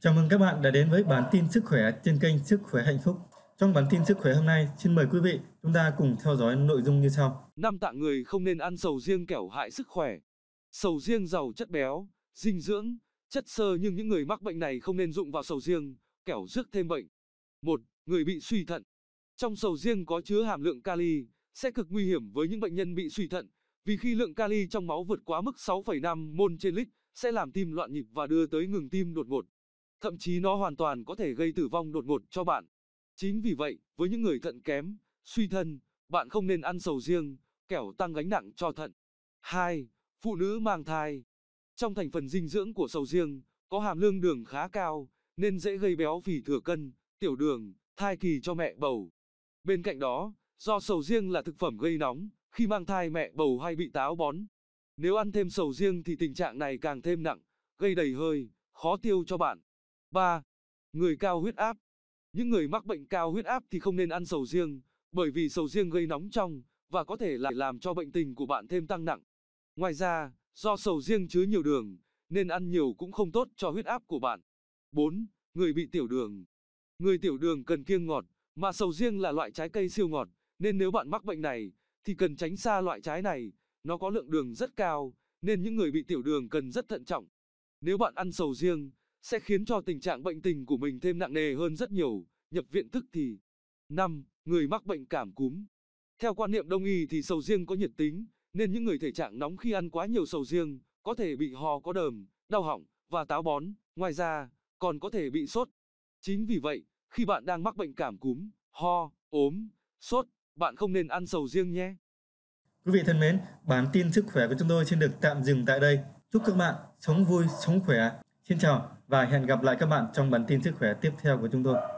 Chào mừng các bạn đã đến với bản tin sức khỏe trên kênh Sức khỏe hạnh phúc. Trong bản tin sức khỏe hôm nay, xin mời quý vị chúng ta cùng theo dõi nội dung như sau. Năm tạng người không nên ăn sầu riêng kẻo hại sức khỏe. Sầu riêng giàu chất béo, dinh dưỡng, chất xơ nhưng những người mắc bệnh này không nên dụng vào sầu riêng, kẻo rước thêm bệnh. một Người bị suy thận. Trong sầu riêng có chứa hàm lượng kali, sẽ cực nguy hiểm với những bệnh nhân bị suy thận, vì khi lượng kali trong máu vượt quá mức 6,5 mol trên lít sẽ làm tim loạn nhịp và đưa tới ngừng tim đột ngột thậm chí nó hoàn toàn có thể gây tử vong đột ngột cho bạn. Chính vì vậy, với những người thận kém, suy thân, bạn không nên ăn sầu riêng, kẻo tăng gánh nặng cho thận. 2. Phụ nữ mang thai Trong thành phần dinh dưỡng của sầu riêng, có hàm lượng đường khá cao, nên dễ gây béo phì thừa cân, tiểu đường, thai kỳ cho mẹ bầu. Bên cạnh đó, do sầu riêng là thực phẩm gây nóng, khi mang thai mẹ bầu hay bị táo bón. Nếu ăn thêm sầu riêng thì tình trạng này càng thêm nặng, gây đầy hơi, khó tiêu cho bạn. 3. Người cao huyết áp. Những người mắc bệnh cao huyết áp thì không nên ăn sầu riêng, bởi vì sầu riêng gây nóng trong và có thể lại làm cho bệnh tình của bạn thêm tăng nặng. Ngoài ra, do sầu riêng chứa nhiều đường, nên ăn nhiều cũng không tốt cho huyết áp của bạn. 4. Người bị tiểu đường. Người tiểu đường cần kiêng ngọt, mà sầu riêng là loại trái cây siêu ngọt, nên nếu bạn mắc bệnh này thì cần tránh xa loại trái này, nó có lượng đường rất cao, nên những người bị tiểu đường cần rất thận trọng. Nếu bạn ăn sầu riêng sẽ khiến cho tình trạng bệnh tình của mình thêm nặng nề hơn rất nhiều, nhập viện tức thì. 5. Người mắc bệnh cảm cúm Theo quan niệm đông y thì sầu riêng có nhiệt tính, nên những người thể trạng nóng khi ăn quá nhiều sầu riêng, có thể bị ho có đờm, đau họng và táo bón, ngoài ra còn có thể bị sốt. Chính vì vậy, khi bạn đang mắc bệnh cảm cúm, ho, ốm, sốt, bạn không nên ăn sầu riêng nhé. Quý vị thân mến, bản tin sức khỏe của chúng tôi xin được tạm dừng tại đây. Chúc các bạn sống vui, sống khỏe. Xin chào và hẹn gặp lại các bạn trong bản tin sức khỏe tiếp theo của chúng tôi.